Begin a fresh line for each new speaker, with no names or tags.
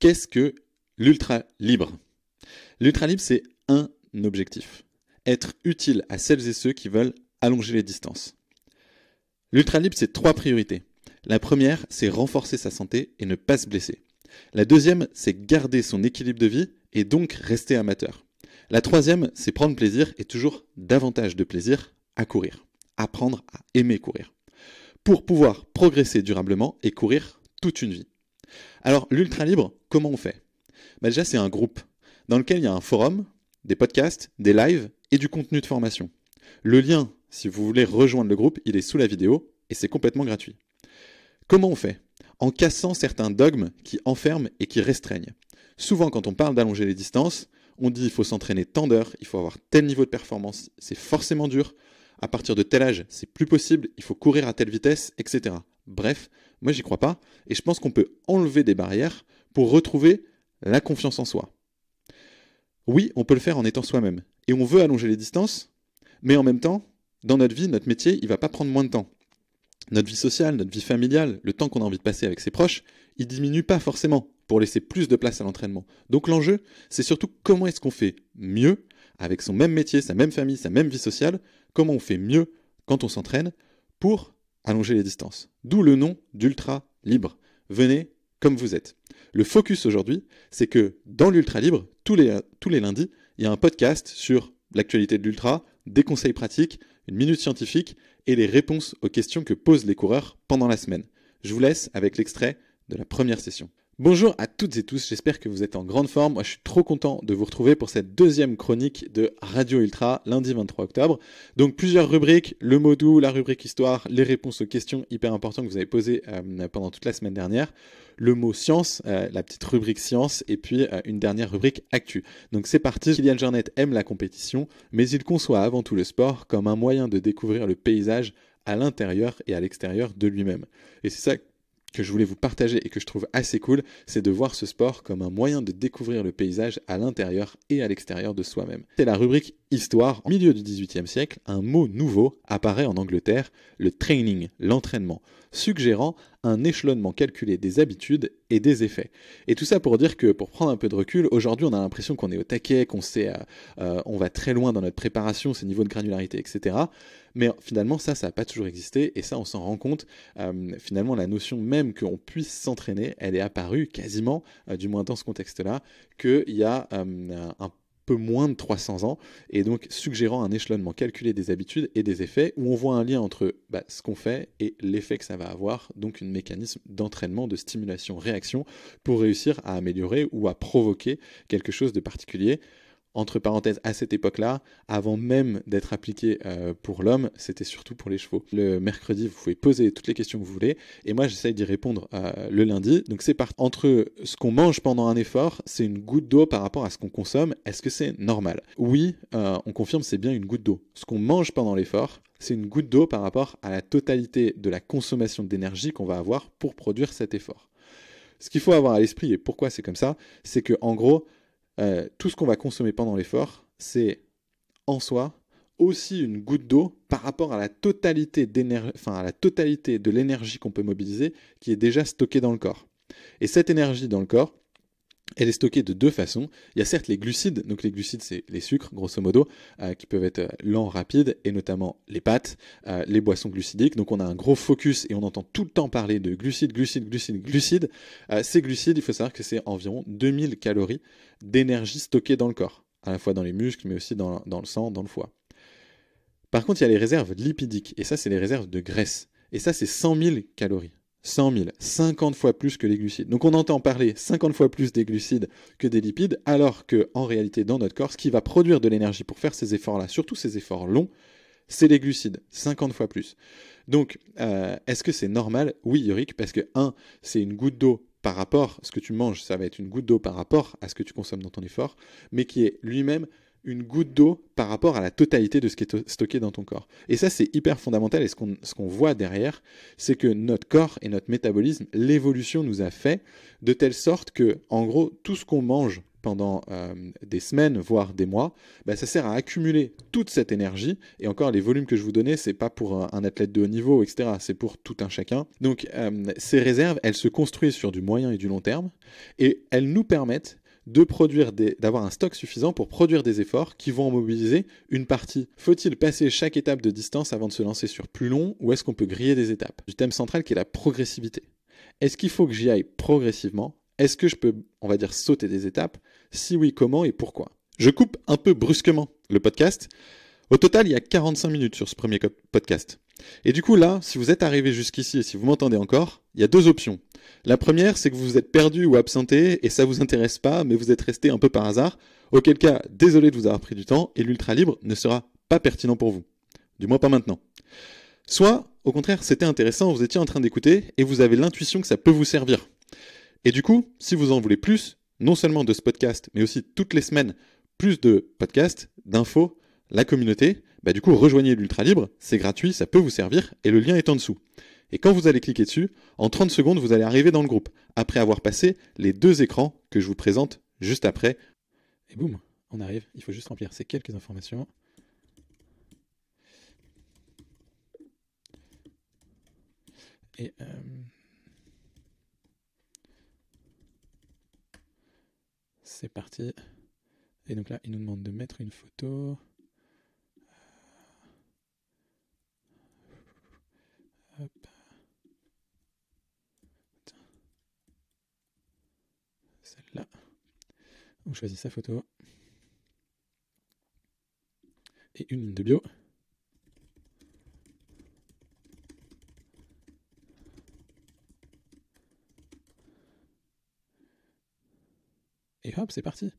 Qu'est-ce que l'ultra libre L'ultra libre, c'est un objectif. Être utile à celles et ceux qui veulent allonger les distances. L'ultra libre, c'est trois priorités. La première, c'est renforcer sa santé et ne pas se blesser. La deuxième, c'est garder son équilibre de vie et donc rester amateur. La troisième, c'est prendre plaisir et toujours davantage de plaisir à courir. Apprendre à aimer courir. Pour pouvoir progresser durablement et courir toute une vie. Alors, l'ultra libre, comment on fait bah, Déjà, c'est un groupe dans lequel il y a un forum, des podcasts, des lives et du contenu de formation. Le lien, si vous voulez rejoindre le groupe, il est sous la vidéo et c'est complètement gratuit. Comment on fait En cassant certains dogmes qui enferment et qui restreignent. Souvent, quand on parle d'allonger les distances, on dit il faut s'entraîner tant d'heures, il faut avoir tel niveau de performance, c'est forcément dur, à partir de tel âge, c'est plus possible, il faut courir à telle vitesse, etc. Bref, moi, j'y crois pas. Et je pense qu'on peut enlever des barrières pour retrouver la confiance en soi. Oui, on peut le faire en étant soi-même. Et on veut allonger les distances, mais en même temps, dans notre vie, notre métier, il va pas prendre moins de temps. Notre vie sociale, notre vie familiale, le temps qu'on a envie de passer avec ses proches, il diminue pas forcément pour laisser plus de place à l'entraînement. Donc l'enjeu, c'est surtout comment est-ce qu'on fait mieux avec son même métier, sa même famille, sa même vie sociale, comment on fait mieux quand on s'entraîne pour allonger les distances. D'où le nom d'ultra libre. Venez comme vous êtes. Le focus aujourd'hui, c'est que dans l'ultra libre, tous les, tous les lundis, il y a un podcast sur l'actualité de l'ultra, des conseils pratiques, une minute scientifique et les réponses aux questions que posent les coureurs pendant la semaine. Je vous laisse avec l'extrait de la première session. Bonjour à toutes et tous, j'espère que vous êtes en grande forme. Moi, je suis trop content de vous retrouver pour cette deuxième chronique de Radio Ultra, lundi 23 octobre. Donc, plusieurs rubriques, le mot doux, la rubrique histoire, les réponses aux questions hyper importantes que vous avez posées euh, pendant toute la semaine dernière, le mot science, euh, la petite rubrique science, et puis euh, une dernière rubrique actu. Donc, c'est parti. Kylian Jarnet aime la compétition, mais il conçoit avant tout le sport comme un moyen de découvrir le paysage à l'intérieur et à l'extérieur de lui-même. Et c'est ça que je voulais vous partager et que je trouve assez cool, c'est de voir ce sport comme un moyen de découvrir le paysage à l'intérieur et à l'extérieur de soi-même. C'est la rubrique Histoire. Au milieu du XVIIIe siècle, un mot nouveau apparaît en Angleterre, le training, l'entraînement, suggérant un échelonnement calculé des habitudes et des effets. Et tout ça pour dire que, pour prendre un peu de recul, aujourd'hui on a l'impression qu'on est au taquet, qu'on sait, euh, euh, on va très loin dans notre préparation, ces niveaux de granularité, etc. Mais finalement ça, ça n'a pas toujours existé et ça on s'en rend compte. Euh, finalement la notion même qu'on puisse s'entraîner, elle est apparue quasiment, du moins dans ce contexte-là, qu'il y a un peu moins de 300 ans, et donc suggérant un échelonnement calculé des habitudes et des effets, où on voit un lien entre bah, ce qu'on fait et l'effet que ça va avoir, donc un mécanisme d'entraînement, de stimulation, réaction, pour réussir à améliorer ou à provoquer quelque chose de particulier entre parenthèses, à cette époque-là, avant même d'être appliqué euh, pour l'homme, c'était surtout pour les chevaux. Le mercredi, vous pouvez poser toutes les questions que vous voulez, et moi j'essaye d'y répondre euh, le lundi. Donc c'est parti. Entre ce qu'on mange pendant un effort, c'est une goutte d'eau par rapport à ce qu'on consomme. Est-ce que c'est normal Oui, euh, on confirme, c'est bien une goutte d'eau. Ce qu'on mange pendant l'effort, c'est une goutte d'eau par rapport à la totalité de la consommation d'énergie qu'on va avoir pour produire cet effort. Ce qu'il faut avoir à l'esprit, et pourquoi c'est comme ça, c'est que en gros, euh, tout ce qu'on va consommer pendant l'effort, c'est en soi aussi une goutte d'eau par rapport à la totalité, à la totalité de l'énergie qu'on peut mobiliser qui est déjà stockée dans le corps. Et cette énergie dans le corps, elle est stockée de deux façons. Il y a certes les glucides, donc les glucides c'est les sucres grosso modo, euh, qui peuvent être euh, lents, rapides, et notamment les pâtes, euh, les boissons glucidiques. Donc on a un gros focus et on entend tout le temps parler de glucides, glucides, glucides, glucides. ces glucides, il faut savoir que c'est environ 2000 calories d'énergie stockée dans le corps, à la fois dans les muscles, mais aussi dans, dans le sang, dans le foie. Par contre, il y a les réserves lipidiques, et ça c'est les réserves de graisse. Et ça c'est 100 000 calories. 100 000, 50 fois plus que les glucides. Donc on entend parler 50 fois plus des glucides que des lipides, alors que en réalité dans notre corps, ce qui va produire de l'énergie pour faire ces efforts-là, surtout ces efforts longs, c'est les glucides, 50 fois plus. Donc euh, est-ce que c'est normal Oui, Yorick, parce que 1, c'est une goutte d'eau par rapport, à ce que tu manges, ça va être une goutte d'eau par rapport à ce que tu consommes dans ton effort, mais qui est lui-même une goutte d'eau par rapport à la totalité de ce qui est stocké dans ton corps. Et ça, c'est hyper fondamental. Et ce qu'on voit derrière, c'est que notre corps et notre métabolisme, l'évolution nous a fait de telle sorte que, en gros, tout ce qu'on mange pendant euh, des semaines, voire des mois, bah, ça sert à accumuler toute cette énergie. Et encore, les volumes que je vous donnais, c'est pas pour un, athlète de haut niveau, etc. C'est pour tout un chacun. Donc, euh, ces réserves, elles se construisent sur du moyen et du long terme, et elles nous permettent de produire d'avoir un stock suffisant pour produire des efforts qui vont mobiliser une partie. Faut-il passer chaque étape de distance avant de se lancer sur plus long ou est-ce qu'on peut griller des étapes Du thème central qui est la progressivité. Est-ce qu'il faut que j'y aille progressivement Est-ce que je peux, on va dire, sauter des étapes Si oui, comment et pourquoi Je coupe un peu brusquement le podcast. Au total, il y a 45 minutes sur ce premier podcast. Et du coup, là, si vous êtes arrivé jusqu'ici et si vous m'entendez encore, il y a deux options. La première, c'est que vous vous êtes perdu ou absenté et ça vous intéresse pas, mais vous êtes resté un peu par hasard, auquel cas, désolé de vous avoir pris du temps et l'ultra libre ne sera pas pertinent pour vous. Du moins pas maintenant. Soit, au contraire, c'était intéressant, vous étiez en train d'écouter et vous avez l'intuition que ça peut vous servir. Et du coup, si vous en voulez plus, non seulement de ce podcast, mais aussi toutes les semaines, plus de podcasts, d'infos, la communauté, bah du coup, rejoignez l'Ultra Libre, c'est gratuit, ça peut vous servir, et le lien est en dessous. Et quand vous allez cliquer dessus, en 30 secondes, vous allez arriver dans le groupe, après avoir passé les deux écrans que je vous présente juste après. Et boum, on arrive. Il faut juste remplir ces quelques informations. Et euh, c'est parti. Et donc là, il nous demande de mettre une photo. on choisit sa photo et une ligne de bio. Et hop, c'est parti.